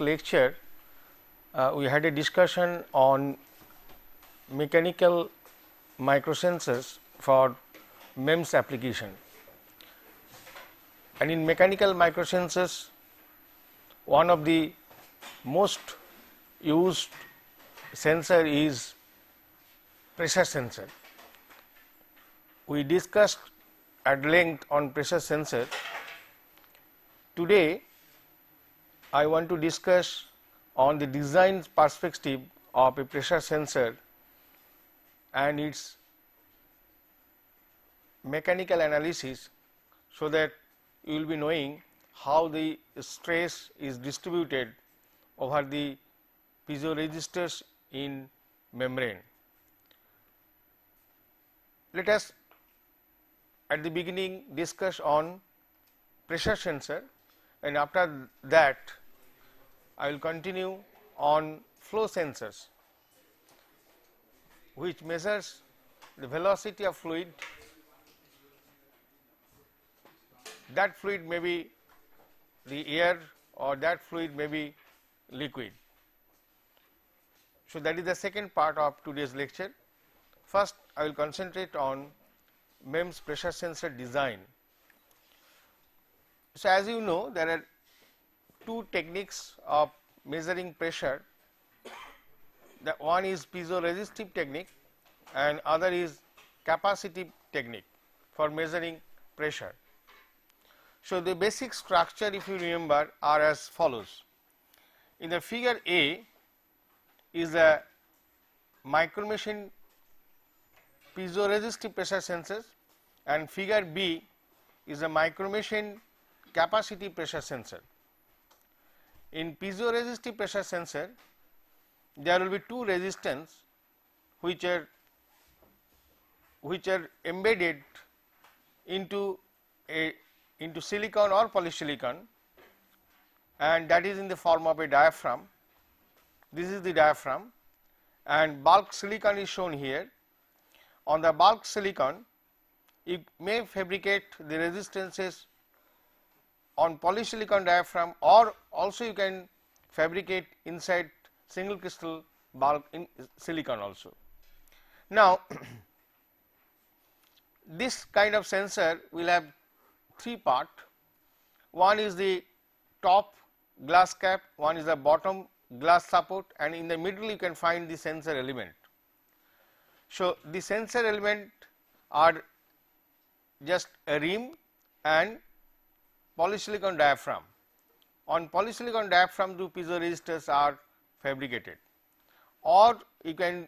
lecture, uh, we had a discussion on mechanical microsensors for MEMS application. And in mechanical microsensors, one of the most used sensor is pressure sensor. We discussed at length on pressure sensor. Today, I want to discuss on the design perspective of a pressure sensor and its mechanical analysis so that you will be knowing how the stress is distributed over the piezoresistors in membrane. Let us at the beginning discuss on pressure sensor and after that I will continue on flow sensors which measures the velocity of fluid that fluid may be the air or that fluid may be liquid. So, that is the second part of today's lecture. First, I will concentrate on MEMS pressure sensor design. So, as you know there are two techniques of measuring pressure. The one is piezoresistive technique and other is capacitive technique for measuring pressure. So, the basic structure if you remember are as follows. In the figure A is a micromachine piezoresistive pressure sensors and figure B is a micromachine capacity pressure sensor in piezoresistive pressure sensor there will be two resistance which are which are embedded into a into silicon or polysilicon and that is in the form of a diaphragm this is the diaphragm and bulk silicon is shown here on the bulk silicon you may fabricate the resistances on polysilicon diaphragm or also you can fabricate inside single crystal bulk in silicon also. Now, this kind of sensor will have three part, one is the top glass cap, one is the bottom glass support and in the middle you can find the sensor element. So, the sensor element are just a rim and polysilicon diaphragm. On polysilicon diaphragm two piezoresistors are fabricated or you can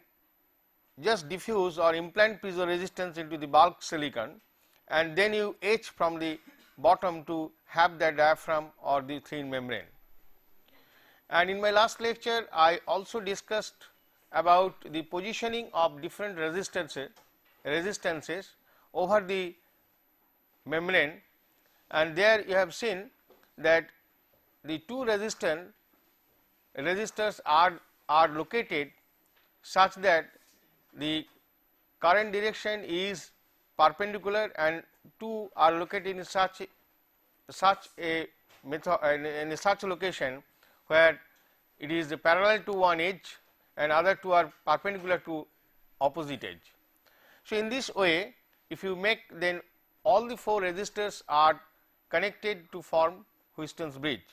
just diffuse or implant piezoresistance into the bulk silicon and then you etch from the bottom to have the diaphragm or the thin membrane. And in my last lecture I also discussed about the positioning of different resistances, resistances over the membrane and there you have seen that the two resistance resistors are are located such that the current direction is perpendicular and two are located in such such a method in, such location where it is parallel to one edge and other two are perpendicular to opposite edge. So, in this way if you make then all the four resistors are connected to form Houston's bridge.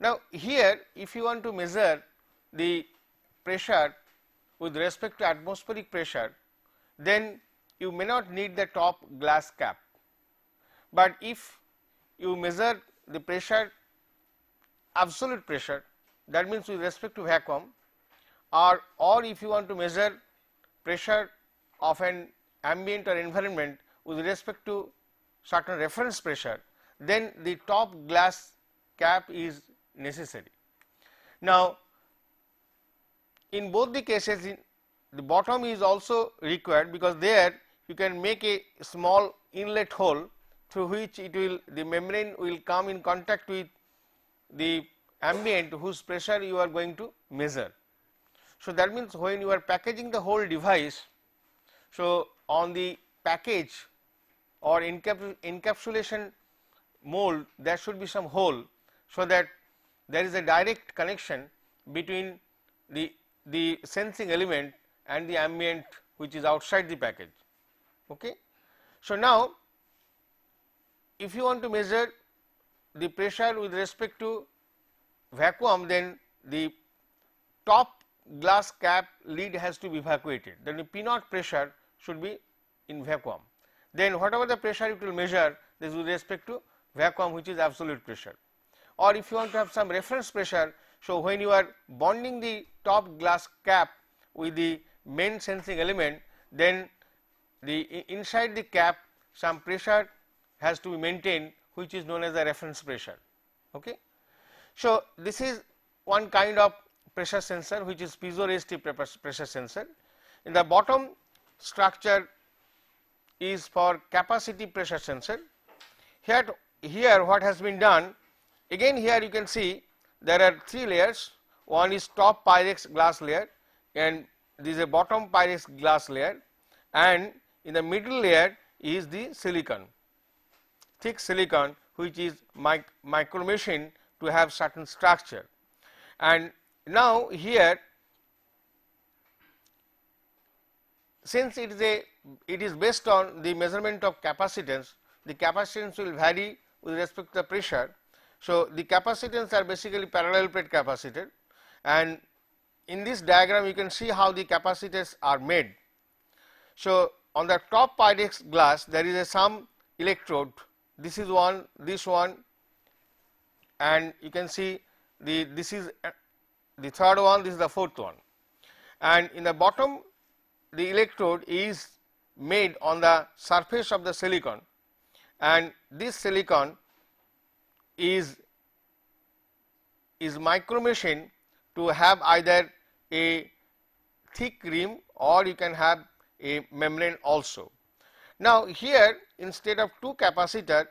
Now, here if you want to measure the pressure with respect to atmospheric pressure, then you may not need the top glass cap, but if you measure the pressure absolute pressure that means with respect to vacuum or or if you want to measure pressure of an ambient or environment with respect to certain reference pressure then the top glass cap is necessary. Now, in both the cases the bottom is also required because there you can make a small inlet hole through which it will the membrane will come in contact with the ambient whose pressure you are going to measure. So, that means when you are packaging the whole device, so on the package or encapsulation mold there should be some hole. So, that there is a direct connection between the, the sensing element and the ambient which is outside the package. Okay. So, now if you want to measure the pressure with respect to vacuum then the top glass cap lid has to be evacuated then the P naught pressure should be in vacuum. Then whatever the pressure you will measure this with respect to vacuum which is absolute pressure or if you want to have some reference pressure. So, when you are bonding the top glass cap with the main sensing element then the inside the cap some pressure has to be maintained which is known as the reference pressure. Okay. So, this is one kind of pressure sensor which is piezoresistive pressure sensor. In the bottom structure is for capacity pressure sensor. Here here what has been done again here you can see there are three layers one is top pyrex glass layer and this is a bottom pyrex glass layer and in the middle layer is the silicon thick silicon which is mic micro machine to have certain structure and now here since it is a it is based on the measurement of capacitance the capacitance will vary with respect to the pressure. So, the capacitance are basically parallel plate capacitor and in this diagram you can see how the capacitors are made. So, on the top pyrex glass there is a some electrode this is one this one and you can see the this is the third one this is the fourth one and in the bottom the electrode is made on the surface of the silicon and this silicon is is micro machine to have either a thick rim or you can have a membrane also. Now, here instead of two capacitor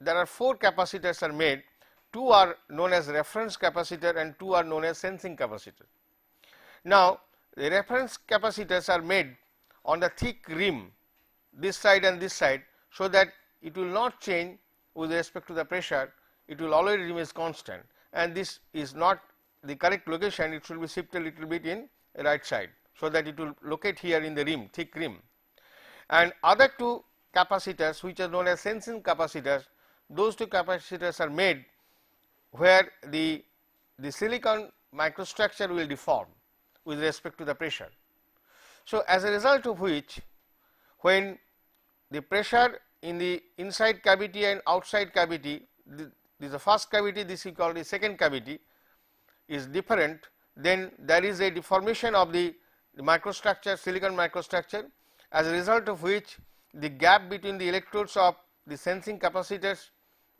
there are four capacitors are made two are known as reference capacitor and two are known as sensing capacitor. Now, the reference capacitors are made on the thick rim this side and this side so that it will not change with respect to the pressure, it will always remain constant and this is not the correct location, it should be shifted a little bit in right side. So, that it will locate here in the rim, thick rim. And other two capacitors which are known as sensing capacitors, those two capacitors are made where the, the silicon microstructure will deform with respect to the pressure. So, as a result of which when the pressure in the inside cavity and outside cavity, the, this is the first cavity, this is called the second cavity is different, then there is a deformation of the, the microstructure, silicon microstructure as a result of which the gap between the electrodes of the sensing capacitors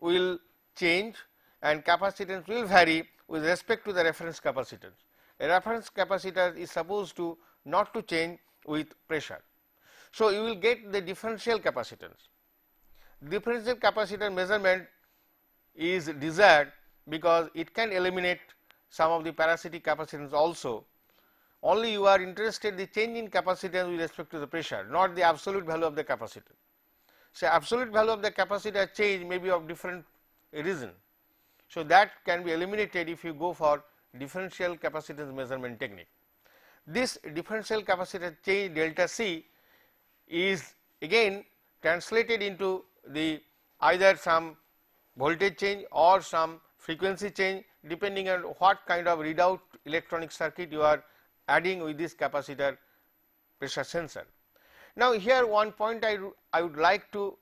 will change and capacitance will vary with respect to the reference capacitance. A reference capacitor is supposed to not to change with pressure. So, you will get the differential capacitance differential capacitor measurement is desired because it can eliminate some of the parasitic capacitance also. Only you are interested the change in capacitance with respect to the pressure, not the absolute value of the capacitor. So, absolute value of the capacitor change may be of different reason. So, that can be eliminated if you go for differential capacitance measurement technique. This differential capacitor change delta C is again translated into the either some voltage change or some frequency change depending on what kind of readout electronic circuit you are adding with this capacitor pressure sensor. Now, here one point I, I would like to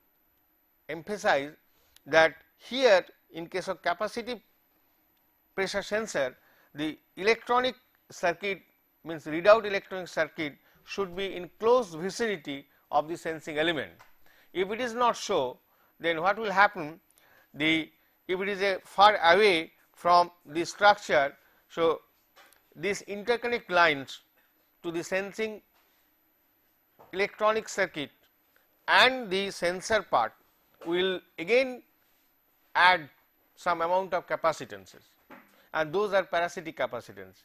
emphasize that here in case of capacitive pressure sensor the electronic circuit means readout electronic circuit should be in close vicinity of the sensing element. If it is not so, then what will happen? The if it is a far away from the structure, so these interconnect lines to the sensing electronic circuit and the sensor part will again add some amount of capacitances and those are parasitic capacitances.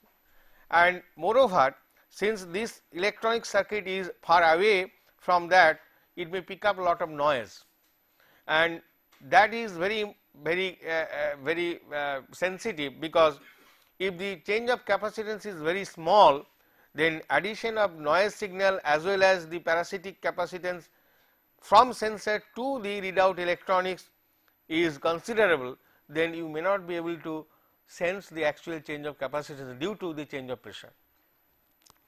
And moreover, since this electronic circuit is far away from that, it may pick up a lot of noise and that is very very uh, uh, very uh, sensitive because if the change of capacitance is very small then addition of noise signal as well as the parasitic capacitance from sensor to the readout electronics is considerable then you may not be able to sense the actual change of capacitance due to the change of pressure.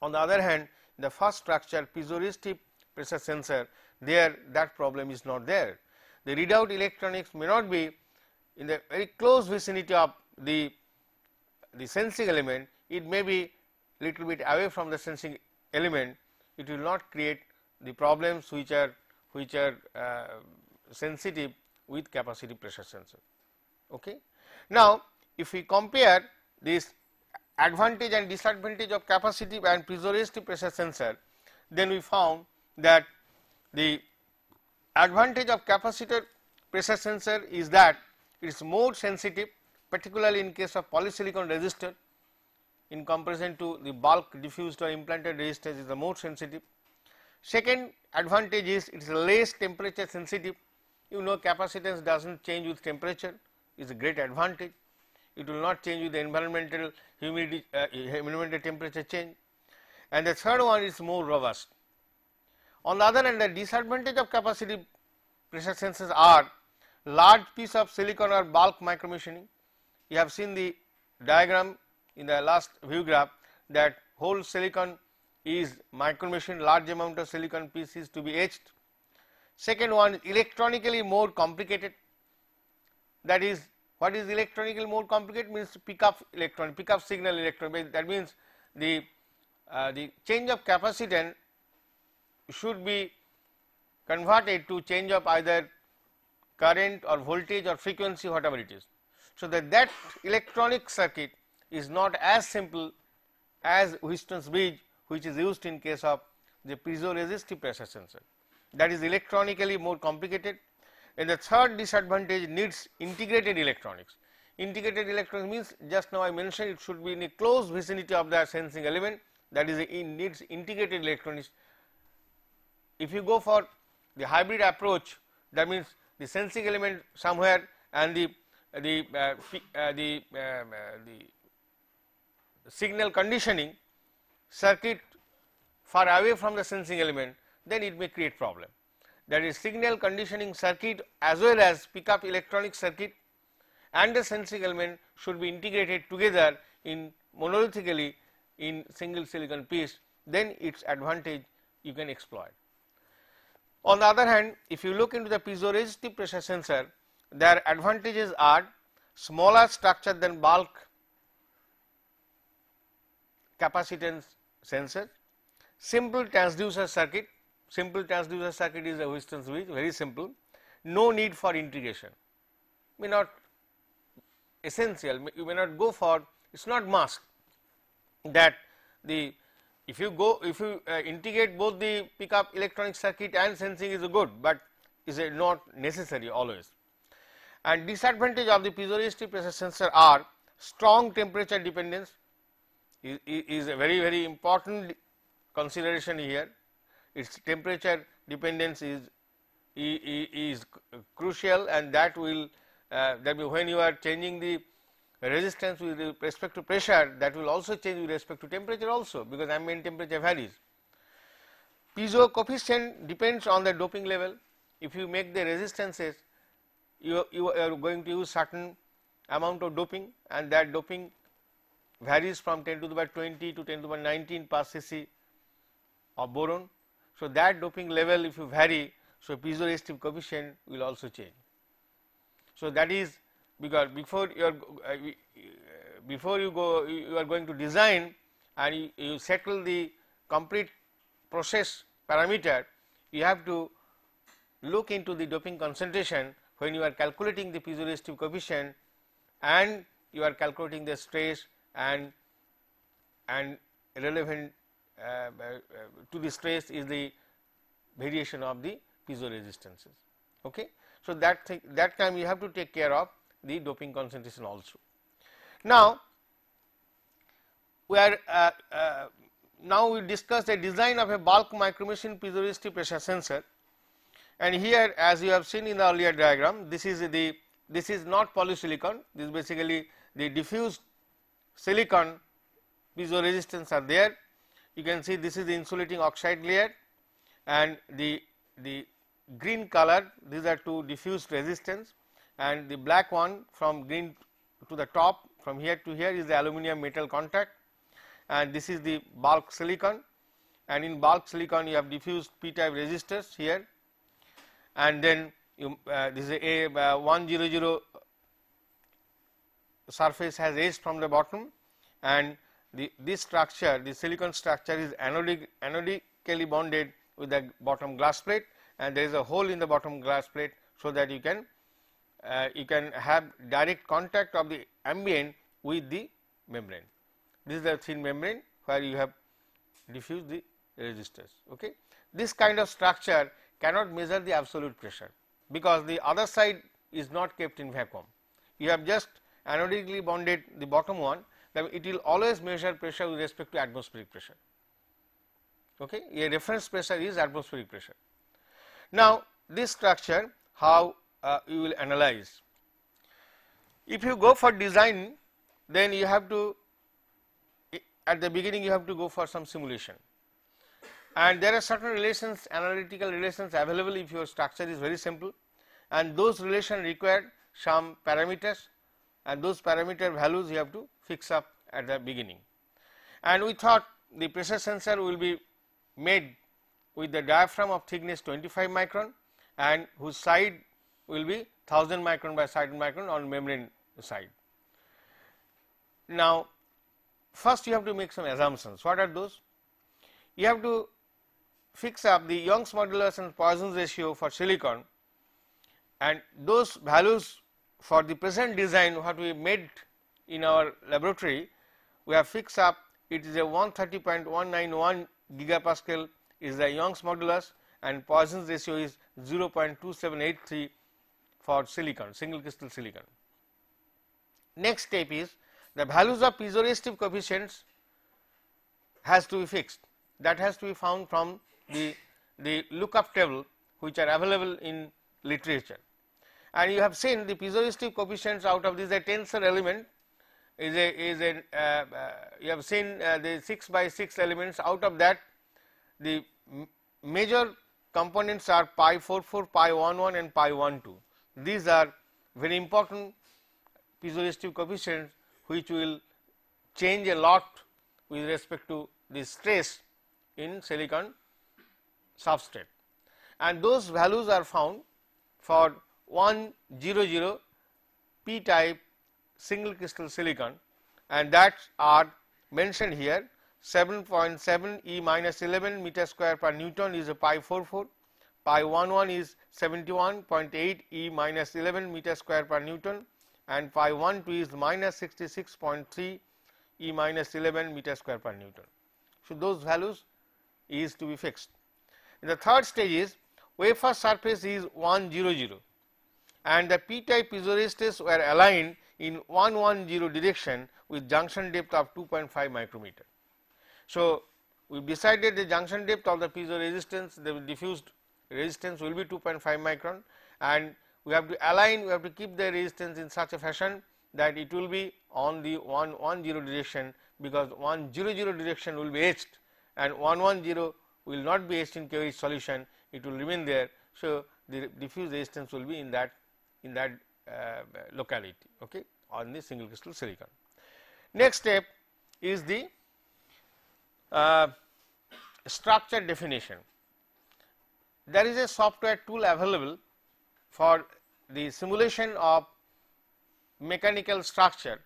On the other hand the first structure piezoresistive pressure sensor there that problem is not there. The readout electronics may not be in the very close vicinity of the, the sensing element, it may be little bit away from the sensing element, it will not create the problems which are which are uh, sensitive with capacity pressure sensor. Okay. Now, if we compare this advantage and disadvantage of capacitive and piezoresistive pressure sensor, then we found that the advantage of capacitor pressure sensor is that it is more sensitive particularly in case of polysilicon resistor in comparison to the bulk diffused or implanted resistors is the more sensitive. Second advantage is it is less temperature sensitive you know capacitance does not change with temperature is a great advantage. It will not change with the environmental humidity, uh, environmental temperature change. And the third one is more robust. On the other hand, the disadvantage of capacity pressure sensors are large piece of silicon or bulk micromachining. You have seen the diagram in the last view graph that whole silicon is micromachined, large amount of silicon pieces to be etched. Second one electronically more complicated that is what is electronically more complicated means pick up electron, pick up signal electron that means the, uh, the change of capacitance should be converted to change of either current or voltage or frequency whatever it is. So, that that electronic circuit is not as simple as Whiston's bridge which is used in case of the piezoresistive pressure sensor that is electronically more complicated and the third disadvantage needs integrated electronics. Integrated electronics means just now I mentioned it should be in a close vicinity of the sensing element that is it needs integrated electronics if you go for the hybrid approach that means the sensing element somewhere and the the uh, uh the, um, uh, the signal conditioning circuit far away from the sensing element then it may create problem. That is signal conditioning circuit as well as pickup electronic circuit and the sensing element should be integrated together in monolithically in single silicon piece then its advantage you can exploit. On the other hand, if you look into the piezoresistive pressure sensor, their advantages are smaller structure than bulk capacitance sensor, simple transducer circuit, simple transducer circuit is a Whiston's width, very simple, no need for integration, may not essential, you may not go for, it is not mask that the if you go, if you uh, integrate both the pickup electronic circuit and sensing is good, but is not necessary always. And disadvantage of the piezoresistive pressure sensor are strong temperature dependence is, is a very very important consideration here. Its temperature dependence is is, crucial and that will uh, that when you are changing the resistance with respect to pressure that will also change with respect to temperature also because ambient temperature varies. Piezo coefficient depends on the doping level. If you make the resistances, you, you are going to use certain amount of doping and that doping varies from 10 to the power 20 to 10 to the power 19 per cc of boron. So, that doping level if you vary, so piezo resistive coefficient will also change. So, that is because before you are uh, uh, before you go you are going to design and you, you settle the complete process parameter you have to look into the doping concentration when you are calculating the piezoresistive coefficient and you are calculating the stress and and relevant uh, uh, to the stress is the variation of the piezo resistances. Okay. So, that thing, that time you have to take care of the doping concentration also. Now, we are uh, uh, now we discuss the design of a bulk micromachine piezoresistive pressure sensor and here as you have seen in the earlier diagram this is the this is not polysilicon this is basically the diffused silicon piezo resistance are there you can see this is the insulating oxide layer and the the green color these are two diffused resistance and the black one from green to the top from here to here is the aluminum metal contact and this is the bulk silicon and in bulk silicon you have diffused p type resistors here and then you, uh, this is a uh, 100 surface has raised from the bottom and the, this structure the silicon structure is anodic, anodically bonded with the bottom glass plate and there is a hole in the bottom glass plate so that you can uh, you can have direct contact of the ambient with the membrane. This is the thin membrane where you have diffused the resistors. Okay. This kind of structure cannot measure the absolute pressure, because the other side is not kept in vacuum. You have just anodically bonded the bottom one, then it will always measure pressure with respect to atmospheric pressure. Okay. A reference pressure is atmospheric pressure. Now, this structure how uh, you will analyze. If you go for design, then you have to at the beginning you have to go for some simulation and there are certain relations analytical relations available if your structure is very simple and those relation require some parameters and those parameter values you have to fix up at the beginning. And we thought the pressure sensor will be made with the diaphragm of thickness 25 micron and whose side will be 1000 micron by 1000 micron on membrane side. Now, first you have to make some assumptions. What are those? You have to fix up the Young's modulus and Poisson's ratio for silicon and those values for the present design what we made in our laboratory, we have fixed up it is a 130.191 gigapascal is the Young's modulus and Poisson's ratio is 0.2783 for silicon, single crystal silicon. Next step is the values of piezoresistive coefficients has to be fixed that has to be found from the, the lookup table which are available in literature. And you have seen the piezoresistive coefficients out of this a tensor element is a is a uh, uh, you have seen uh, the 6 by 6 elements out of that the major components are pi 4 4 pi 1 1 and pi 1 2 these are very important piezoresistive coefficients which will change a lot with respect to the stress in silicon substrate. And those values are found for 100 p type single crystal silicon and that are mentioned here 7.7 e minus 11 meter square per Newton is a pi 44 pi 1 1 is 71.8 E minus 11 meter square per Newton and pi 1 2 is minus 66.3 E minus 11 meter square per Newton. So, those values is to be fixed. In The third stage is wafer surface is 100 and the p type piezoresistors were aligned in 110 direction with junction depth of 2.5 micrometer. So, we decided the junction depth of the piezo resistance they were diffused resistance will be 2.5 micron and we have to align we have to keep the resistance in such a fashion that it will be on the 110 direction because 100 direction will be etched and 110 will not be etched in KOH solution it will remain there. So, the diffuse resistance will be in that in that uh, locality okay, on the single crystal silicon. Next step is the uh, structure definition there is a software tool available for the simulation of mechanical structure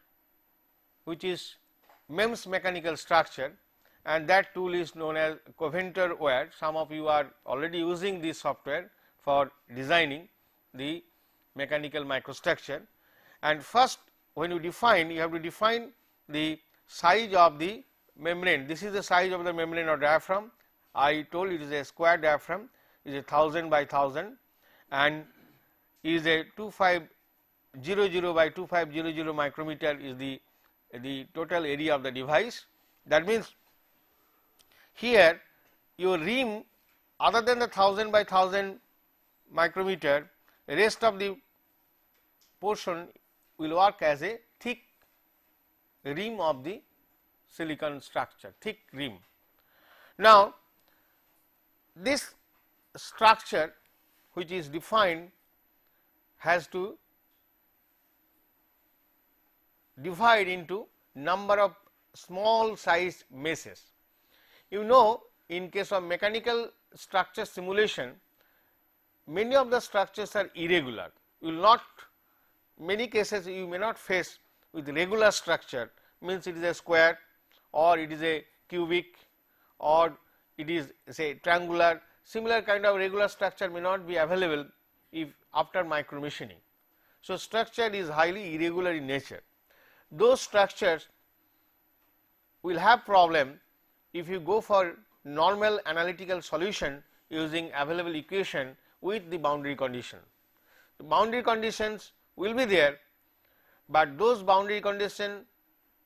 which is MEMS mechanical structure and that tool is known as Coventor where Some of you are already using this software for designing the mechanical microstructure and first when you define you have to define the size of the membrane. This is the size of the membrane or diaphragm. I told it is a square diaphragm is a 1000 by 1000 and is a 2500 by 2500 micrometer is the the total area of the device. That means, here your rim other than the 1000 by 1000 micrometer rest of the portion will work as a thick rim of the silicon structure thick rim. Now, this structure which is defined has to divide into number of small sized meshes. You know in case of mechanical structure simulation, many of the structures are irregular. You will not many cases you may not face with regular structure means it is a square or it is a cubic or it is say triangular Similar kind of regular structure may not be available if after micromachining. So, structure is highly irregular in nature. Those structures will have problem if you go for normal analytical solution using available equation with the boundary condition. The boundary conditions will be there, but those boundary condition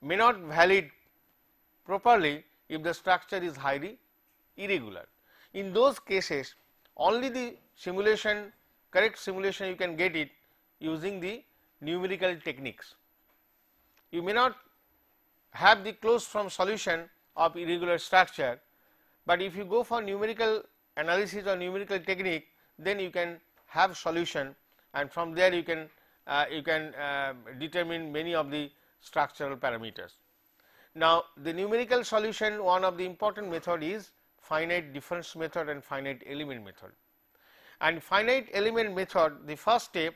may not valid properly if the structure is highly irregular in those cases only the simulation correct simulation you can get it using the numerical techniques. You may not have the close form solution of irregular structure, but if you go for numerical analysis or numerical technique then you can have solution and from there you can uh, you can uh, determine many of the structural parameters. Now, the numerical solution one of the important method is finite difference method and finite element method. And finite element method the first step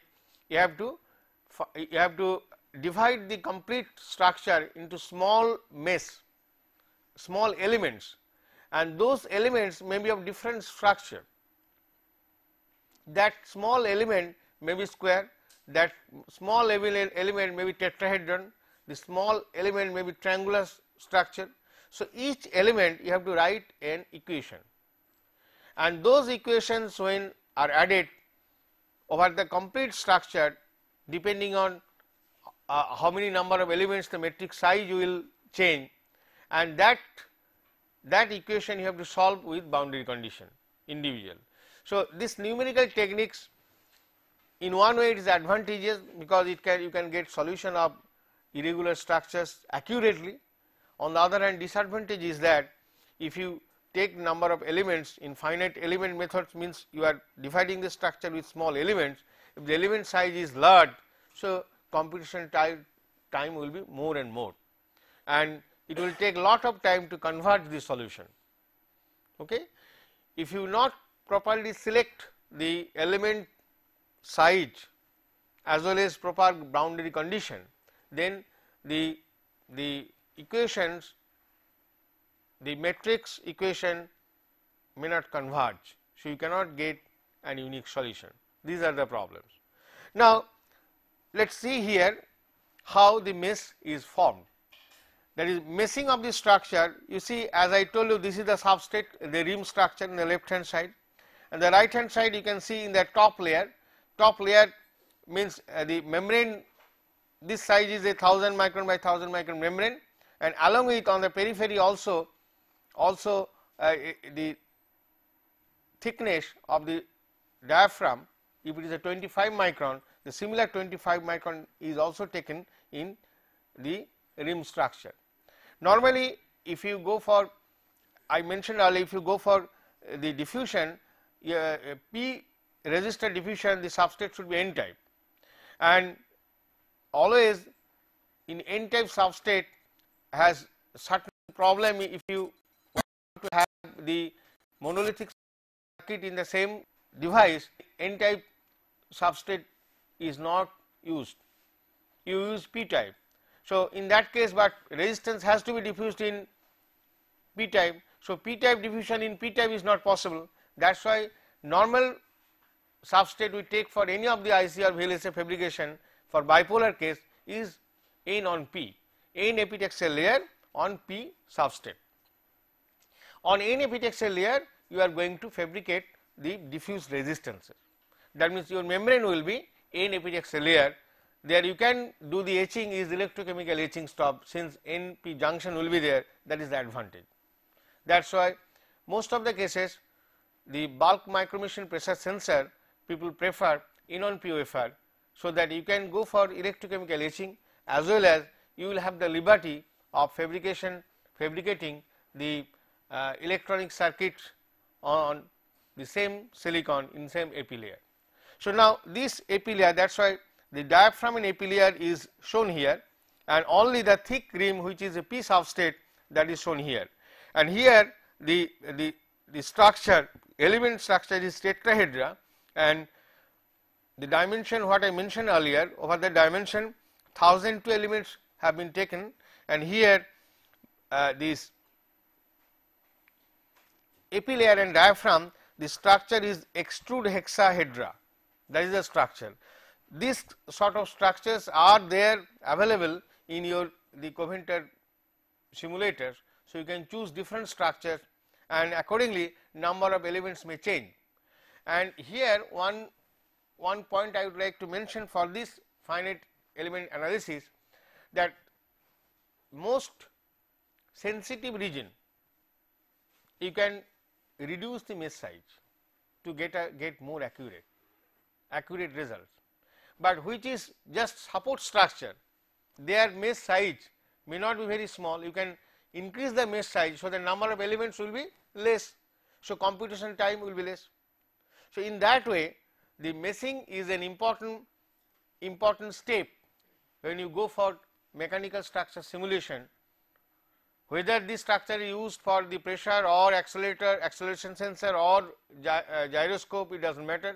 you have to you have to divide the complete structure into small mesh, small elements and those elements may be of different structure. That small element may be square, that small element may be tetrahedron, the small element may be triangular structure so, each element you have to write an equation and those equations when are added over the complete structure depending on uh, how many number of elements the matrix size you will change and that that equation you have to solve with boundary condition individual. So, this numerical techniques in one way it is advantageous because it can you can get solution of irregular structures accurately on the other hand, disadvantage is that if you take number of elements in finite element methods means you are dividing the structure with small elements. If the element size is large, so computation time, time will be more and more and it will take lot of time to convert the solution. Okay. If you not properly select the element size as well as proper boundary condition, then the, the equations the matrix equation may not converge. So, you cannot get an unique solution. These are the problems. Now, let us see here how the mesh is formed. That is meshing of the structure you see as I told you this is the substrate the rim structure in the left hand side and the right hand side you can see in the top layer. Top layer means uh, the membrane this size is a 1000 micron by 1000 micron membrane and along with on the periphery also also uh, the thickness of the diaphragm if it is a 25 micron the similar 25 micron is also taken in the rim structure. Normally if you go for I mentioned earlier if you go for the diffusion uh, P resistor diffusion the substrate should be n type and always in n type substrate has certain problem if you want to have the monolithic circuit in the same device, n-type substrate is not used, you use p-type. So, in that case, but resistance has to be diffused in p-type. So, p-type diffusion in p-type is not possible. That is why normal substrate we take for any of the IC or VLSI fabrication for bipolar case is n on p n epitaxial layer on p substrate. On n epitaxial layer you are going to fabricate the diffuse resistances. That means, your membrane will be n epitaxial layer there you can do the etching is electrochemical etching stop since NP junction will be there that is the advantage. That is why most of the cases the bulk micromission pressure sensor people prefer in on P wafer. So, that you can go for electrochemical etching as well as you will have the liberty of fabrication fabricating the uh, electronic circuit on the same silicon in same AP layer. So, now this AP layer that is why the diaphragm in AP layer is shown here and only the thick rim which is a piece of state, that is shown here. And here the, the, the structure element structure is tetrahedra and the dimension what I mentioned earlier over the dimension 1002 elements have been taken and here uh, this epilayer and diaphragm the structure is extrude hexahedra that is the structure. These sort of structures are there available in your the Coventer simulator. So, you can choose different structures and accordingly number of elements may change. And here one, one point I would like to mention for this finite element analysis that most sensitive region you can reduce the mesh size to get a get more accurate accurate results, but which is just support structure their mesh size may not be very small you can increase the mesh size. So, the number of elements will be less. So, computation time will be less. So, in that way the meshing is an important important step when you go for mechanical structure simulation, whether this structure is used for the pressure or accelerator, acceleration sensor or gy uh, gyroscope, it does not matter.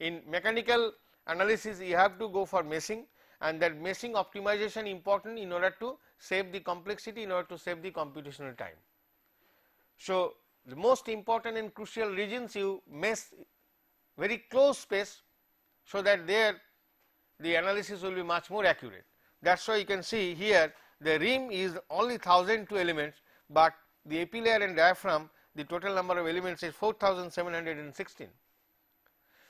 In mechanical analysis, you have to go for meshing and that meshing optimization important in order to save the complexity, in order to save the computational time. So, the most important and crucial regions you mesh very close space, so that there the analysis will be much more accurate. That is why you can see here the rim is only 1002 elements, but the AP layer and diaphragm the total number of elements is 4716.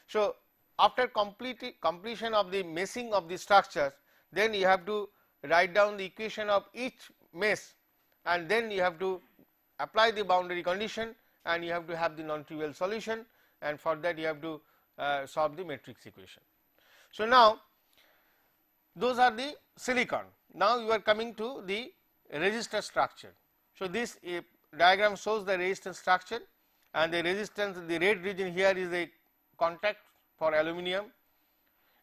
So, after complete completion of the meshing of the structures then you have to write down the equation of each mesh and then you have to apply the boundary condition and you have to have the non-trivial solution and for that you have to uh, solve the matrix equation. So, now those are the silicon. Now you are coming to the resistor structure. So this diagram shows the resistance structure and the resistance the red region here is the contact for aluminum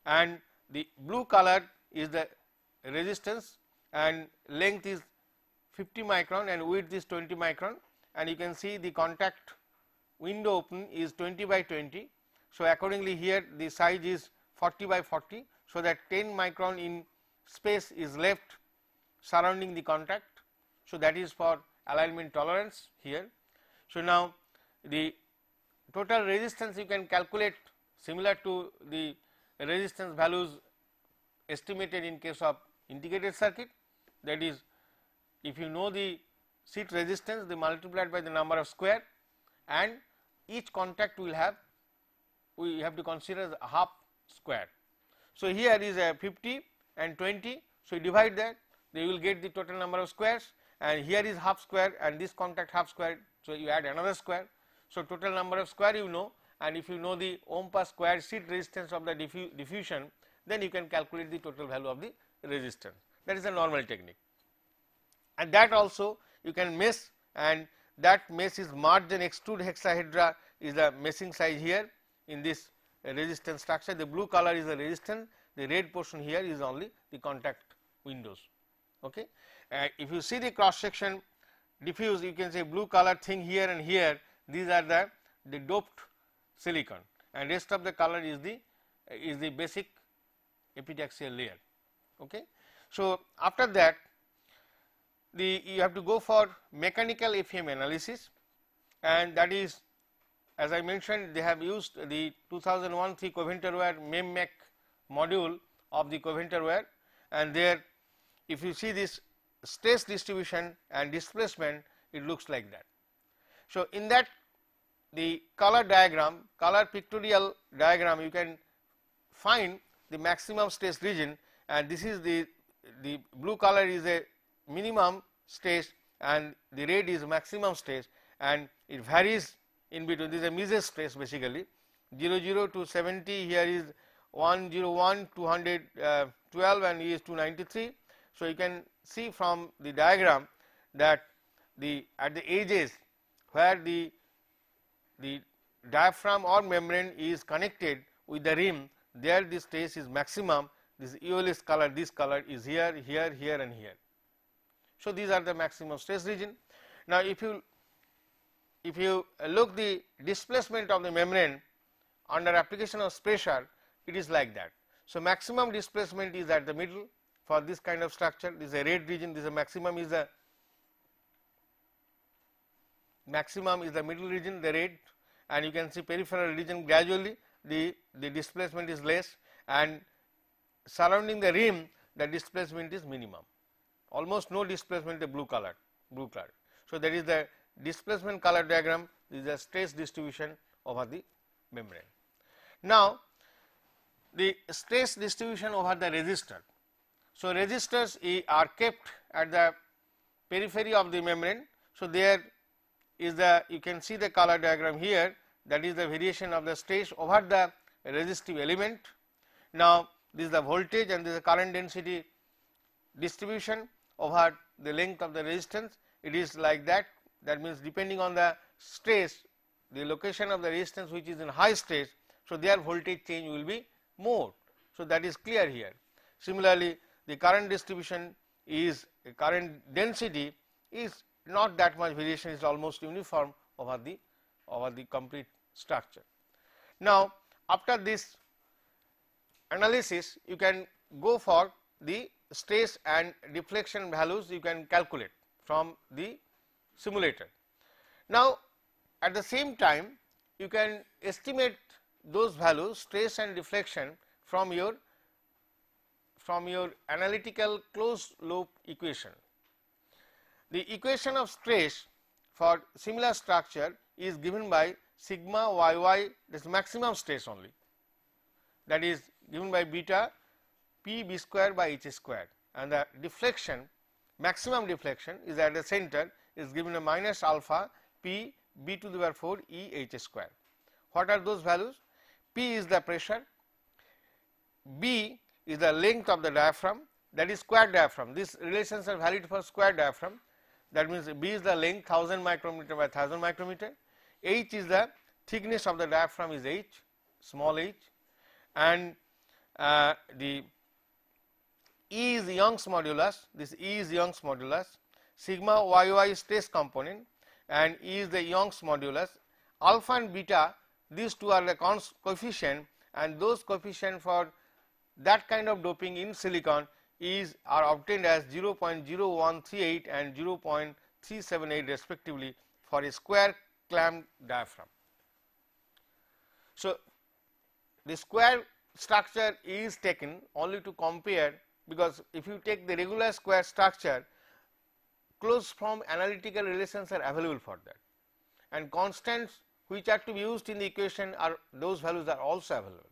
and the blue color is the resistance and length is 50 micron and width is 20 micron and you can see the contact window open is 20 by 20. So, accordingly here the size is 40 by 40 so that 10 micron in space is left surrounding the contact. So, that is for alignment tolerance here. So, now the total resistance you can calculate similar to the resistance values estimated in case of integrated circuit that is if you know the seat resistance they multiplied by the number of square and each contact will have we have to consider half square so, here is a 50 and 20. So, you divide that you will get the total number of squares and here is half square and this contact half square. So, you add another square. So, total number of square you know and if you know the ohm per square seat resistance of the diffu diffusion then you can calculate the total value of the resistance that is a normal technique and that also you can mesh and that mesh is margin extrude hexahedra is the meshing size here in this resistance structure. The blue color is the resistance, the red portion here is only the contact windows. Okay. Uh, if you see the cross section diffuse, you can say blue color thing here and here, these are the, the doped silicon and rest of the color is the is the basic epitaxial layer. Okay. So, after that the you have to go for mechanical FEM analysis and that is as I mentioned, they have used the 2001 3 Coventerware MEMMEC module of the Coventerware and there if you see this stress distribution and displacement, it looks like that. So, in that the color diagram, color pictorial diagram, you can find the maximum stress region and this is the, the blue color is a minimum stress and the red is maximum stress and it varies in between this is a Mises stress basically 0 0 to 70 here is 101 212 uh, and E is 293. So, you can see from the diagram that the at the edges where the the diaphragm or membrane is connected with the rim there the stress is maximum this eolus color this color is here here here and here. So, these are the maximum stress region. Now, if you if you look the displacement of the membrane under application of pressure, it is like that. So, maximum displacement is at the middle for this kind of structure, this is a red region, this is a maximum is the maximum is the middle region, the red and you can see peripheral region gradually the, the displacement is less and surrounding the rim the displacement is minimum, almost no displacement the blue color, blue color. So, that is the displacement color diagram is a stress distribution over the membrane. Now, the stress distribution over the resistor. So, resistors are kept at the periphery of the membrane. So, there is the you can see the color diagram here that is the variation of the stress over the resistive element. Now, this is the voltage and this is the current density distribution over the length of the resistance it is like that that means depending on the stress the location of the resistance which is in high stress. So, their voltage change will be more. So, that is clear here. Similarly, the current distribution is current density is not that much variation is almost uniform over the over the complete structure. Now, after this analysis you can go for the stress and deflection values you can calculate from the simulated. Now, at the same time you can estimate those values stress and deflection from your from your analytical closed loop equation. The equation of stress for similar structure is given by sigma yy this maximum stress only that is given by beta p b square by h square and the deflection maximum deflection is at the center is given a minus alpha p b to the power 4 e h square. What are those values? p is the pressure, b is the length of the diaphragm that is square diaphragm. These relations are valid for square diaphragm that means b is the length 1000 micrometer by 1000 micrometer, h is the thickness of the diaphragm is h small h and uh, the E is Young's modulus, this E is Young's modulus sigma yy stress component and E is the Young's modulus, alpha and beta these two are the coefficient and those coefficient for that kind of doping in silicon is are obtained as 0.0138 and 0.378 respectively for a square clamped diaphragm. So, the square structure is taken only to compare because if you take the regular square structure closed form analytical relations are available for that and constants which are to be used in the equation are those values are also available.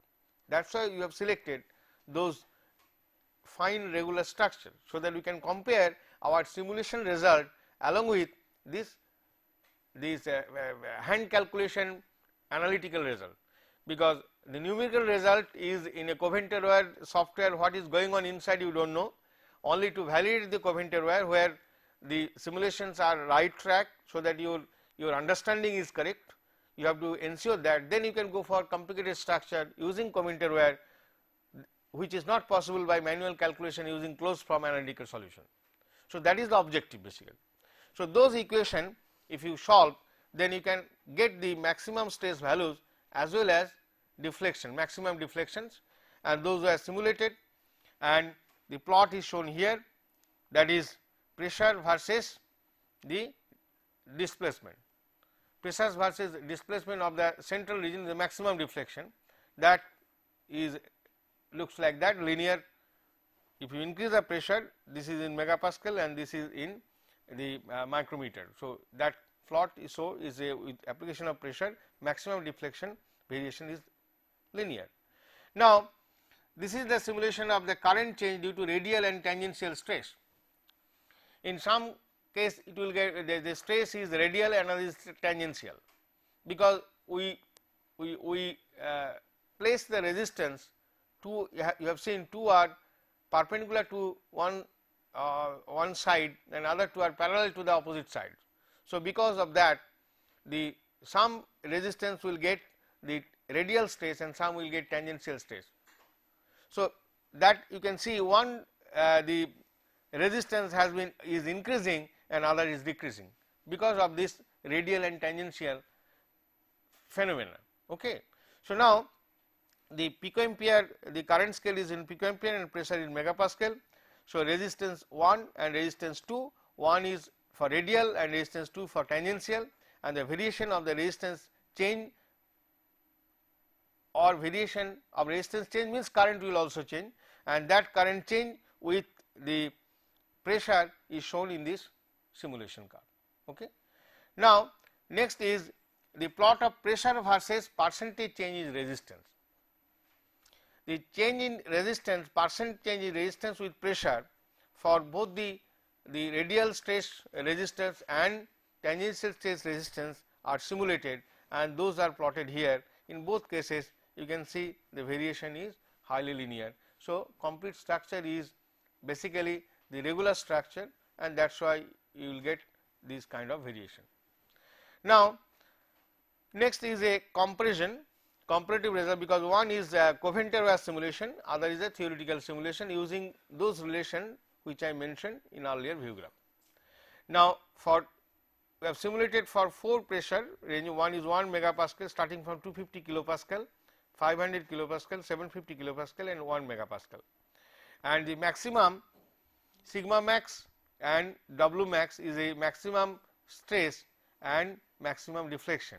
That is why you have selected those fine regular structure. So, that we can compare our simulation result along with this this uh, uh, hand calculation analytical result because the numerical result is in a Coventer wire software what is going on inside you do not know only to validate the Coventer wire where the simulations are right track so that your your understanding is correct you have to ensure that then you can go for complicated structure using commenter which is not possible by manual calculation using closed form analytical solution. So, that is the objective basically. So, those equation if you solve then you can get the maximum stress values as well as deflection maximum deflections and those were simulated and the plot is shown here that is pressure versus the displacement. Pressure versus displacement of the central region is the maximum deflection that is looks like that linear. If you increase the pressure, this is in megapascal and this is in the uh, micrometer. So, that plot is so is a with application of pressure maximum deflection variation is linear. Now, this is the simulation of the current change due to radial and tangential stress. In some case it will get the, the stress is radial and another is tangential because we, we, we uh, place the resistance two you have, you have seen two are perpendicular to one uh, one side and other two are parallel to the opposite side. So, because of that the some resistance will get the radial stress and some will get tangential stress. So, that you can see one uh, the resistance has been is increasing and other is decreasing because of this radial and tangential phenomena. Okay. So, now the picoampere the current scale is in picoampere and pressure in megapascal. So, resistance 1 and resistance 2 1 is for radial and resistance 2 for tangential and the variation of the resistance change or variation of resistance change means current will also change and that current change with the pressure is shown in this simulation curve. Okay. Now, next is the plot of pressure versus percentage change in resistance. The change in resistance, percent change in resistance with pressure for both the, the radial stress resistance and tangential stress resistance are simulated and those are plotted here. In both cases, you can see the variation is highly linear. So, complete structure is basically the regular structure and that is why you will get this kind of variation. Now, next is a comparison comparative result because one is a uh, Coventer-Weyers simulation other is a theoretical simulation using those relation which I mentioned in earlier view graph. Now, for we have simulated for 4 pressure range one is 1 megapascal starting from 250 kilopascal, 500 kilopascal, 750 kilopascal and 1 megapascal and the maximum sigma max and W max is a maximum stress and maximum deflection.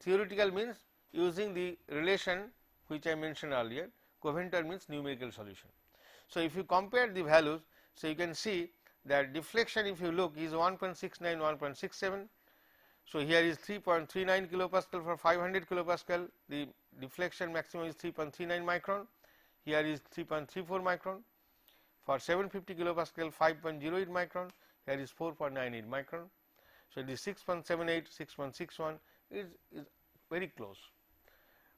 Theoretical means using the relation which I mentioned earlier Coventer means numerical solution. So, if you compare the values so you can see that deflection if you look is 1.69 1.67. So, here is 3.39 kilopascal for 500 kilopascal the deflection maximum is 3.39 micron here is 3.34 micron for 750 kilopascal 5.08 micron, here is 4.98 micron. So, it is 6.78, 6.61 is, is very close.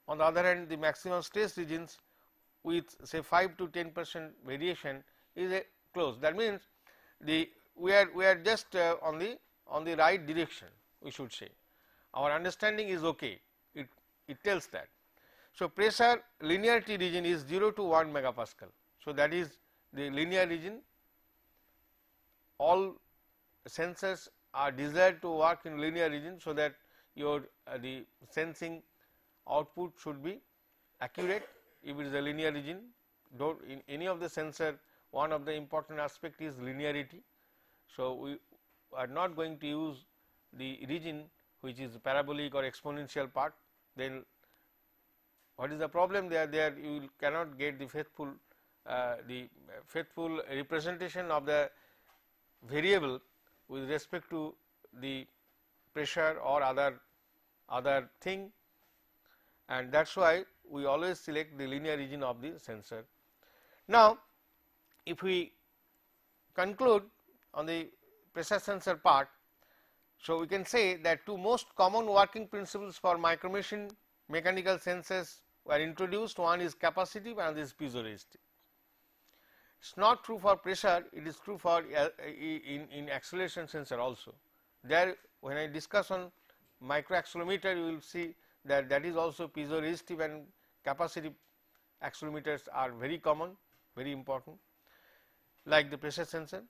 On the other hand, the maximum stress regions with say 5 to 10 percent variation is a close. That means, the we are we are just uh, on the on the right direction we should say our understanding is okay it it tells that so pressure linearity region is 0 to 1 megapascal so that is the linear region. All sensors are desired to work in linear region, so that your uh, the sensing output should be accurate if it is a linear region. Don't in any of the sensor one of the important aspect is linearity. So, we are not going to use the region which is parabolic or exponential part then what is the problem there there you cannot get the faithful uh, the faithful representation of the variable with respect to the pressure or other other thing and that is why we always select the linear region of the sensor. Now, if we conclude on the pressure sensor part, so we can say that two most common working principles for micromission mechanical sensors were introduced, one is capacitive and this is piezoresistive. It is not true for pressure, it is true for uh, in, in acceleration sensor also. There when I discuss on accelerometer, you will see that that is also piezoresistive and capacitive accelerometers are very common, very important like the pressure sensor.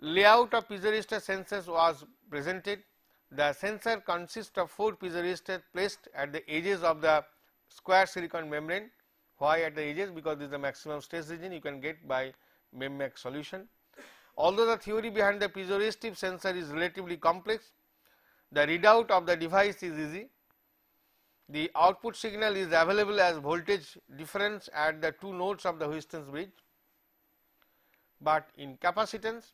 Layout of piezoresistor sensors was presented. The sensor consists of four piezoresistors placed at the edges of the square silicon membrane why at the edges? Because this is the maximum stress region you can get by MEMMAC solution. Although the theory behind the piezoresistive sensor is relatively complex, the readout of the device is easy. The output signal is available as voltage difference at the two nodes of the resistance bridge, but in capacitance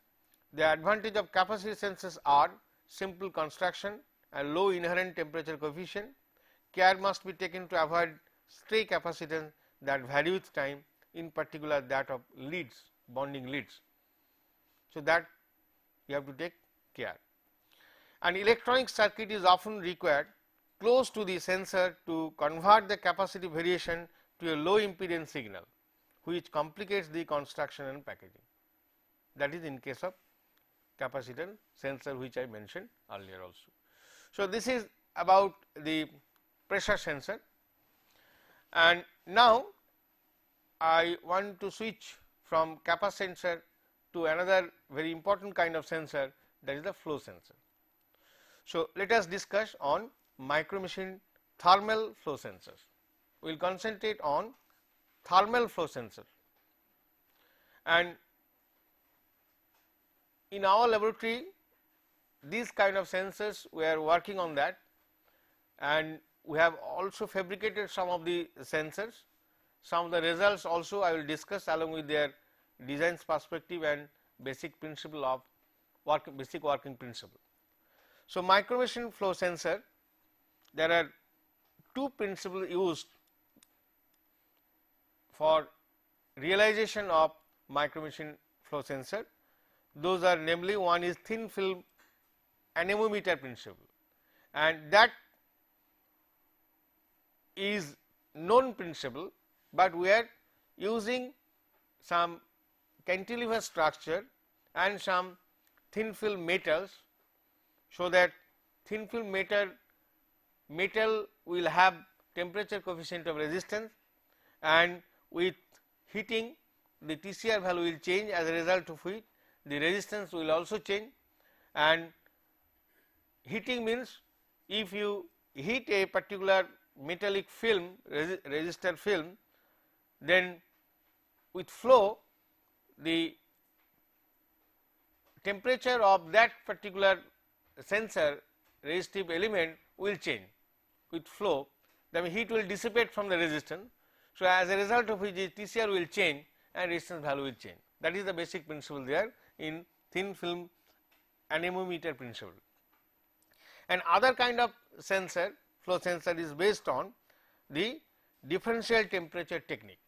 the advantage of capacitive sensors are simple construction and low inherent temperature coefficient. Care must be taken to avoid stray capacitance that vary with time in particular that of leads bonding leads. So, that you have to take care. An electronic circuit is often required close to the sensor to convert the capacity variation to a low impedance signal which complicates the construction and packaging. That is in case of capacitor sensor which I mentioned earlier also. So, this is about the pressure sensor and now, I want to switch from kappa sensor to another very important kind of sensor that is the flow sensor. So, let us discuss on micro machine thermal flow sensors. We will concentrate on thermal flow sensor and in our laboratory these kind of sensors we are working on that and we have also fabricated some of the sensors. Some of the results also I will discuss along with their designs perspective and basic principle of work basic working principle. So, microvision flow sensor there are two principles used for realization of microvision flow sensor. Those are namely one is thin film anemometer principle and that is known principle, but we are using some cantilever structure and some thin film metals. So, that thin film metal, metal will have temperature coefficient of resistance and with heating the TCR value will change as a result of which the resistance will also change and heating means if you heat a particular metallic film resi resistor film then with flow the temperature of that particular sensor resistive element will change with flow the heat will dissipate from the resistance. So, as a result of which TCR will change and resistance value will change that is the basic principle there in thin film anemometer principle. And other kind of sensor flow sensor is based on the differential temperature technique.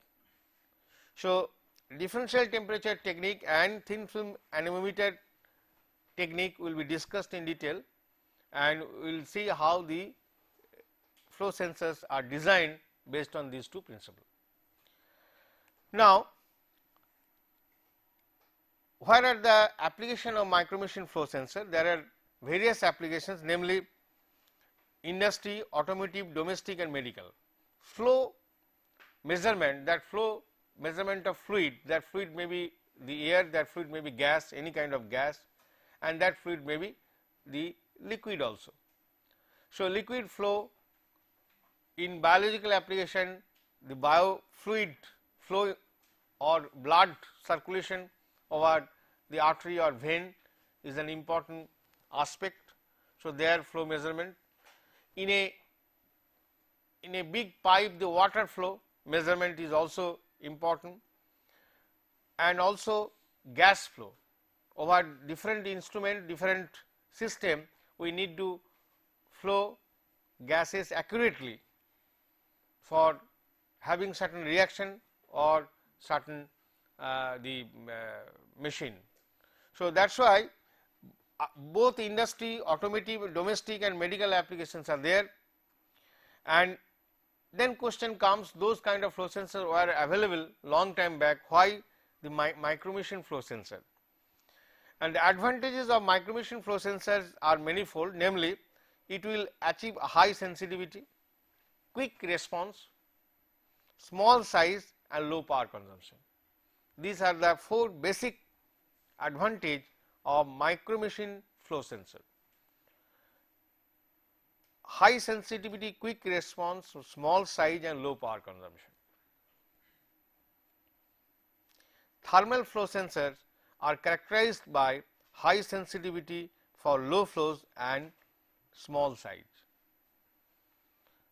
So, differential temperature technique and thin film anemometer technique will be discussed in detail and we will see how the flow sensors are designed based on these two principles. Now, where are the application of machine flow sensor? There are various applications namely industry, automotive, domestic and medical. Flow measurement, that flow measurement of fluid, that fluid may be the air, that fluid may be gas, any kind of gas and that fluid may be the liquid also. So, liquid flow in biological application, the biofluid flow or blood circulation over the artery or vein is an important aspect. So, their flow measurement in a in a big pipe the water flow measurement is also important and also gas flow over different instrument different system we need to flow gases accurately for having certain reaction or certain uh, the uh, machine. So, that is why uh, both industry, automotive, domestic and medical applications are there. And then question comes those kind of flow sensors were available long time back, why the mi micromission flow sensor? And the advantages of micromission flow sensors are manifold namely it will achieve high sensitivity, quick response, small size and low power consumption. These are the four basic advantage of micro machine flow sensor. High sensitivity, quick response, small size and low power consumption. Thermal flow sensors are characterized by high sensitivity for low flows and small size.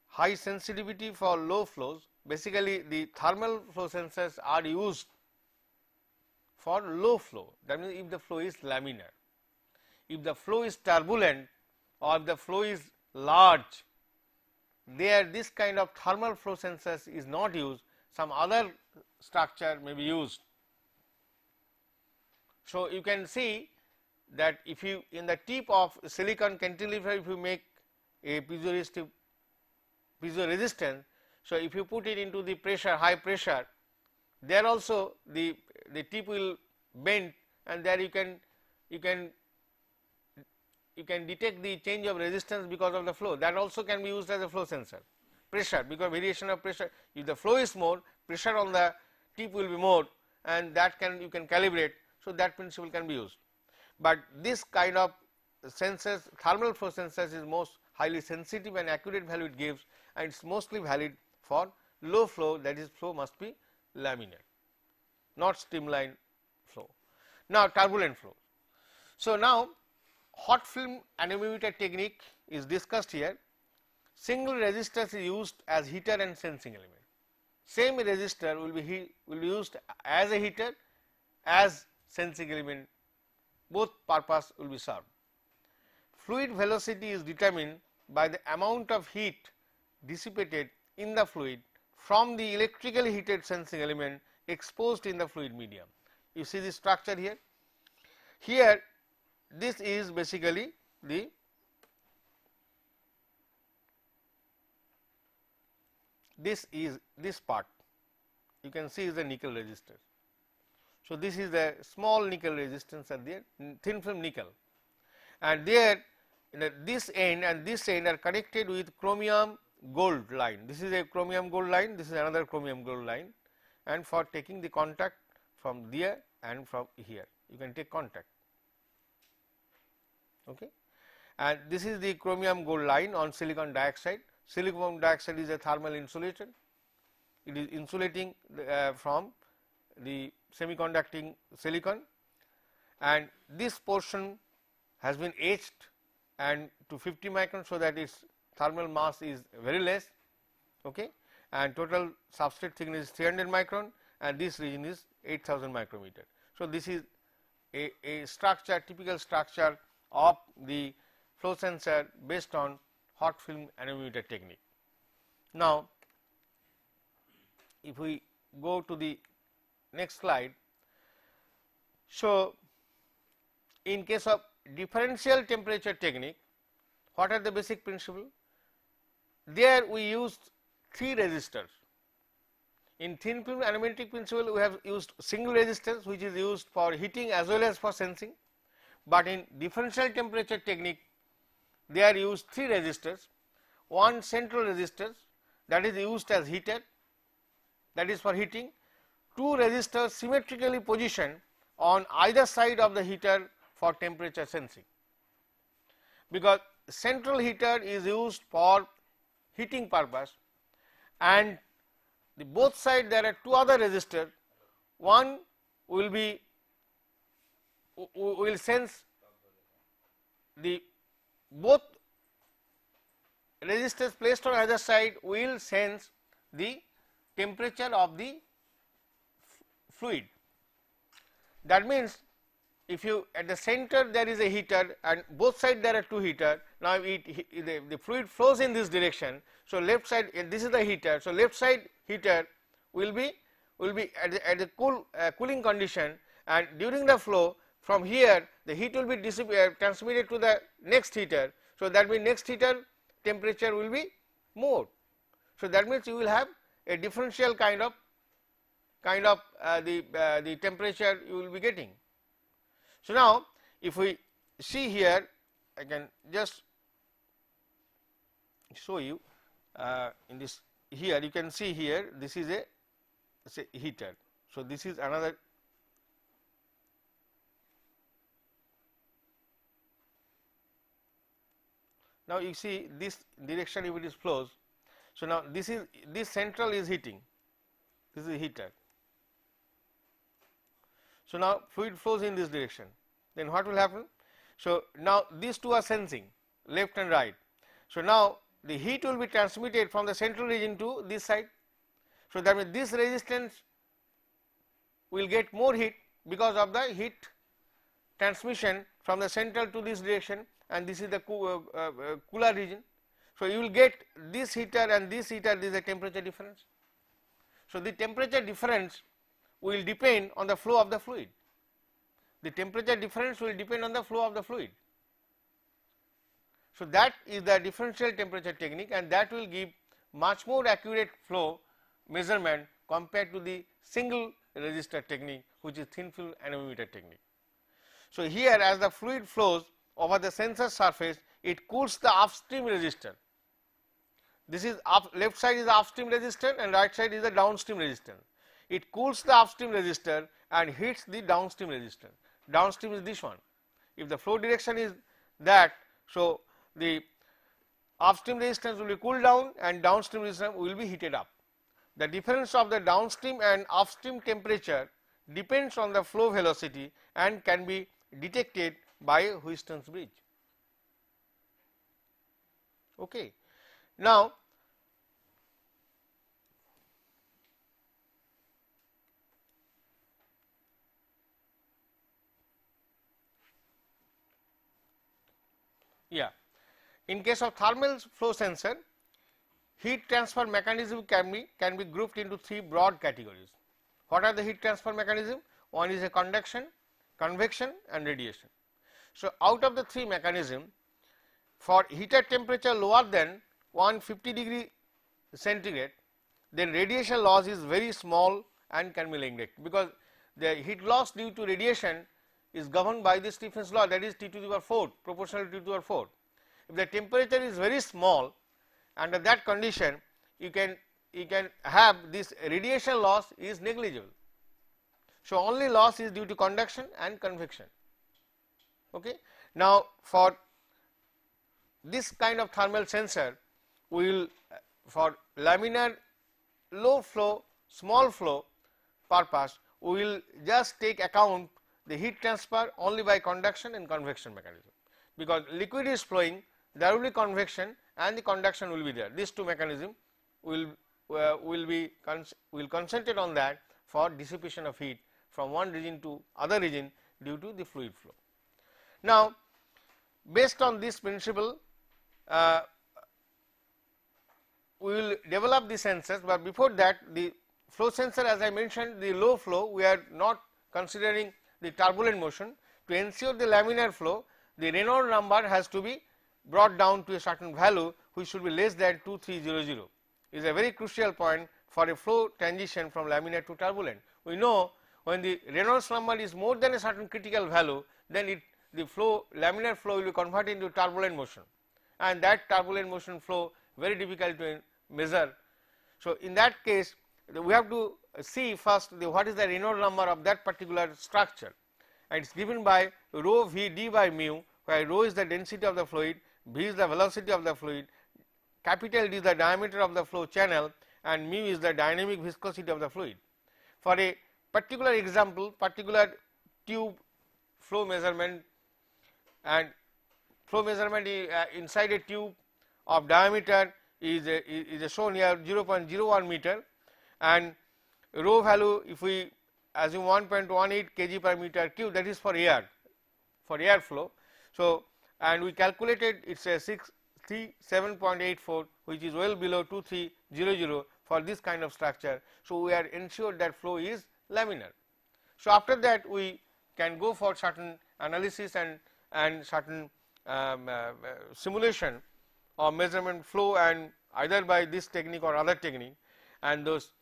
High sensitivity for low flows basically the thermal flow sensors are used for low flow that means if the flow is laminar. If the flow is turbulent or if the flow is large there this kind of thermal flow sensors is not used some other structure may be used. So, you can see that if you in the tip of silicon cantilever if you make a piezoresistive piezo resistance. So, if you put it into the pressure high pressure there also the the tip will bend and there you can you can you can detect the change of resistance because of the flow that also can be used as a flow sensor pressure because variation of pressure if the flow is more pressure on the tip will be more and that can you can calibrate so that principle can be used but this kind of sensors thermal flow sensors is most highly sensitive and accurate value it gives and it's mostly valid for low flow that is flow must be laminar not streamline flow. Now, turbulent flow. So, now hot film anemometer technique is discussed here. Single resistance is used as heater and sensing element. Same resistor will be he, will be used as a heater as sensing element both purpose will be served. Fluid velocity is determined by the amount of heat dissipated in the fluid from the electrically heated sensing element exposed in the fluid medium. You see the structure here. Here this is basically the this is this part you can see is the nickel resistor. So, this is the small nickel resistance at the thin film nickel and there this end and this end are connected with chromium gold line. This is a chromium gold line, this is another chromium gold line and for taking the contact from there and from here you can take contact. Okay. And this is the chromium gold line on silicon dioxide. Silicon dioxide is a thermal insulator, it is insulating the, uh, from the semiconducting silicon and this portion has been etched and to 50 micron so that its thermal mass is very less okay and total substrate thickness is 300 micron and this region is 8000 micrometer. So, this is a, a structure typical structure of the flow sensor based on hot film anemometer technique. Now, if we go to the next slide. So, in case of differential temperature technique, what are the basic principle? There we used three resistors. In thin film anemetric principle, we have used single resistance which is used for heating as well as for sensing, but in differential temperature technique, they are used three resistors, one central resistor that is used as heater that is for heating, two resistors symmetrically positioned on either side of the heater for temperature sensing. Because central heater is used for heating purpose and the both side there are two other resistor one will be will sense the both resistors placed on either side will sense the temperature of the fluid. That means, if you at the center there is a heater and both side there are two heater. Now, it, the, the fluid flows in this direction. So, left side eh, this is the heater. So, left side heater will be will be at the, at the cool uh, cooling condition and during the flow from here the heat will be transmitted to the next heater. So, that means next heater temperature will be more. So, that means you will have a differential kind of kind of uh, the uh, the temperature you will be getting. So, now if we see here I can just show you uh, in this here you can see here this is a say heater. So, this is another now you see this direction if it is flows. So, now this is this central is heating this is a heater so, now fluid flows in this direction then what will happen? So, now these two are sensing left and right. So, now the heat will be transmitted from the central region to this side. So, that means this resistance will get more heat because of the heat transmission from the central to this direction and this is the cool, uh, uh, uh, cooler region. So, you will get this heater and this heater this is a temperature difference. So, the temperature difference will depend on the flow of the fluid. The temperature difference will depend on the flow of the fluid. So, that is the differential temperature technique and that will give much more accurate flow measurement compared to the single resistor technique which is thin film anemometer technique. So, here as the fluid flows over the sensor surface it cools the upstream resistor. This is up left side is the upstream resistor, and right side is the downstream resistance. It cools the upstream resistor and heats the downstream resistor. Downstream is this one. If the flow direction is that, so the upstream resistance will be cooled down and downstream resistance will be heated up. The difference of the downstream and upstream temperature depends on the flow velocity and can be detected by Wheaton's bridge. Okay. Now, Yeah. In case of thermal flow sensor, heat transfer mechanism can be can be grouped into three broad categories. What are the heat transfer mechanism? One is a conduction, convection and radiation. So, out of the three mechanism for heater temperature lower than 150 degree centigrade, then radiation loss is very small and can be neglected because the heat loss due to radiation is governed by the Stephen's law that is T to the power 4 proportional to the power 4. If the temperature is very small under that condition you can you can have this radiation loss is negligible. So, only loss is due to conduction and convection. Okay. Now, for this kind of thermal sensor we will for laminar low flow small flow purpose we will just take account the heat transfer only by conduction and convection mechanism. Because liquid is flowing there will be convection and the conduction will be there these two mechanism will uh, will be will concentrate on that for dissipation of heat from one region to other region due to the fluid flow. Now, based on this principle uh, we will develop the sensors, but before that the flow sensor as I mentioned the low flow we are not considering the turbulent motion to ensure the laminar flow the Reynolds number has to be brought down to a certain value which should be less than 2300 is a very crucial point for a flow transition from laminar to turbulent. We know when the Reynolds number is more than a certain critical value then it the flow laminar flow will be converted into turbulent motion and that turbulent motion flow very difficult to measure. So, in that case we have to see first the, what is the Reynolds number of that particular structure and it is given by rho v d by mu where rho is the density of the fluid, v is the velocity of the fluid, capital D is the diameter of the flow channel and mu is the dynamic viscosity of the fluid. For a particular example, particular tube flow measurement and flow measurement uh, inside a tube of diameter is, uh, is shown here 0.01 meter and rho value if we assume 1.18 kg per meter cube that is for air for air flow. So, and we calculated it is a 6 3 7.84 which is well below 2300 for this kind of structure. So, we are ensured that flow is laminar. So, after that we can go for certain analysis and, and certain um, uh, simulation or measurement flow and either by this technique or other technique and those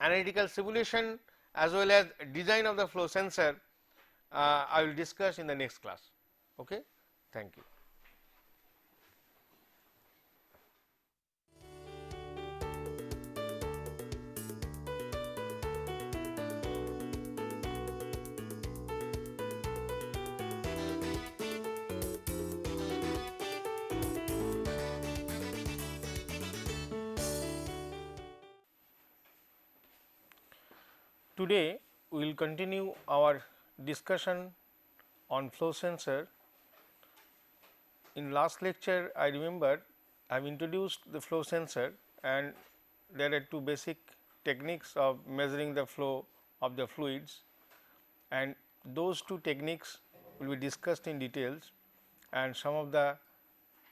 analytical simulation as well as design of the flow sensor, uh, I will discuss in the next class. Okay? Thank you. Today we will continue our discussion on flow sensor. In last lecture I remember I have introduced the flow sensor and there are two basic techniques of measuring the flow of the fluids and those two techniques will be discussed in details and some of the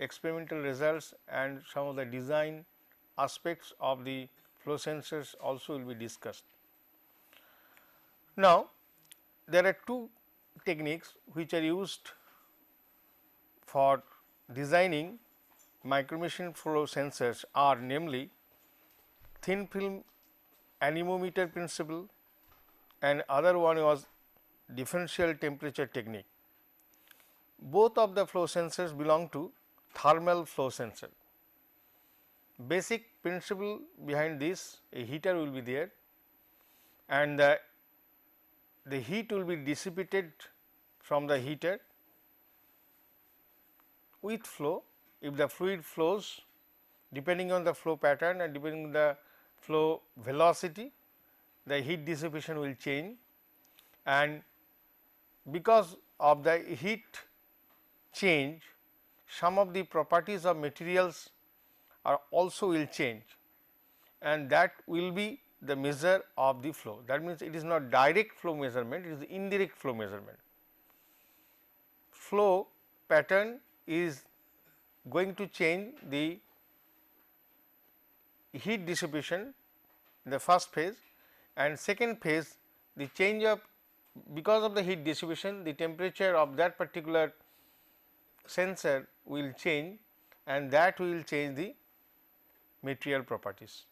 experimental results and some of the design aspects of the flow sensors also will be discussed. Now, there are two techniques which are used for designing micro machine flow sensors are namely thin film anemometer principle and other one was differential temperature technique. Both of the flow sensors belong to thermal flow sensor. Basic principle behind this a heater will be there and the the heat will be dissipated from the heater with flow if the fluid flows depending on the flow pattern and depending on the flow velocity the heat dissipation will change and because of the heat change some of the properties of materials are also will change and that will be the measure of the flow. That means, it is not direct flow measurement, it is indirect flow measurement. Flow pattern is going to change the heat dissipation in the first phase and second phase the change of because of the heat dissipation the temperature of that particular sensor will change and that will change the material properties.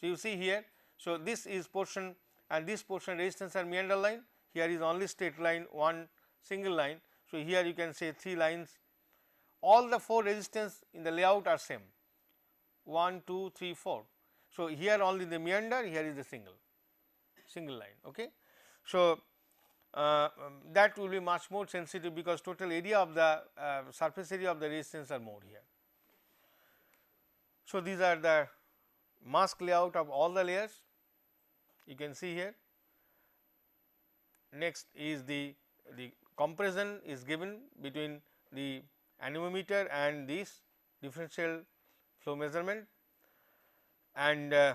So, you see here, so this is portion and this portion resistance and meander line, here is only straight line one single line. So, here you can say 3 lines, all the 4 resistance in the layout are same 1, 2, 3, 4. So, here only the meander, here is the single, single line. Okay. So, uh, um, that will be much more sensitive because total area of the uh, surface area of the resistance are more here. So, these are the mask layout of all the layers you can see here. Next is the, the compression is given between the anemometer and this differential flow measurement and uh,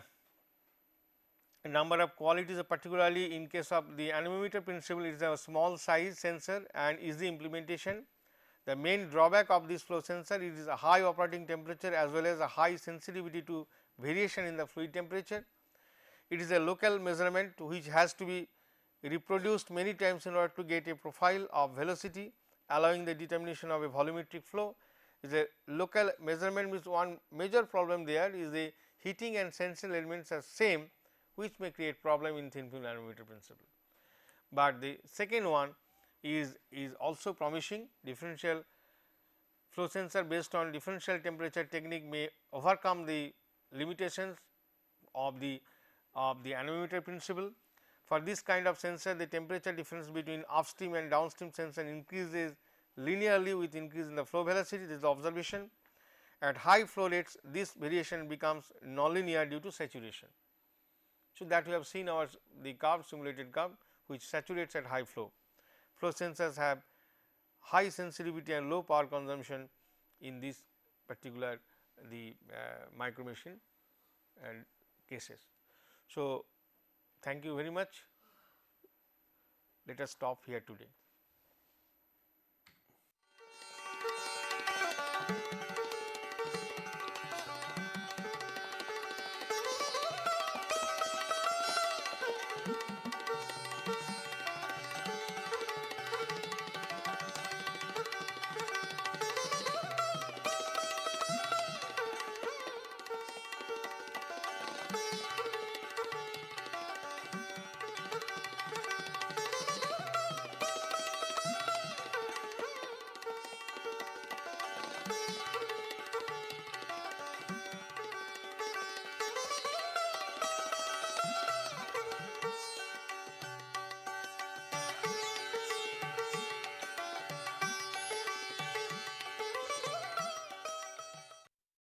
number of qualities particularly in case of the anemometer principle is a small size sensor and easy implementation. The main drawback of this flow sensor is a high operating temperature as well as a high sensitivity to variation in the fluid temperature. It is a local measurement which has to be reproduced many times in order to get a profile of velocity allowing the determination of a volumetric flow is a local measurement means one major problem there is the heating and sensing elements are same which may create problem in thin film nanometer principle. But the second one is, is also promising differential flow sensor based on differential temperature technique may overcome the limitations of the of the anemometer principle. For this kind of sensor the temperature difference between upstream and downstream sensor increases linearly with increase in the flow velocity this is the observation. At high flow rates this variation becomes nonlinear due to saturation. So, that we have seen our the curve simulated curve which saturates at high flow. Flow sensors have high sensitivity and low power consumption in this particular the uh, micro machine and cases. So, thank you very much. Let us stop here today.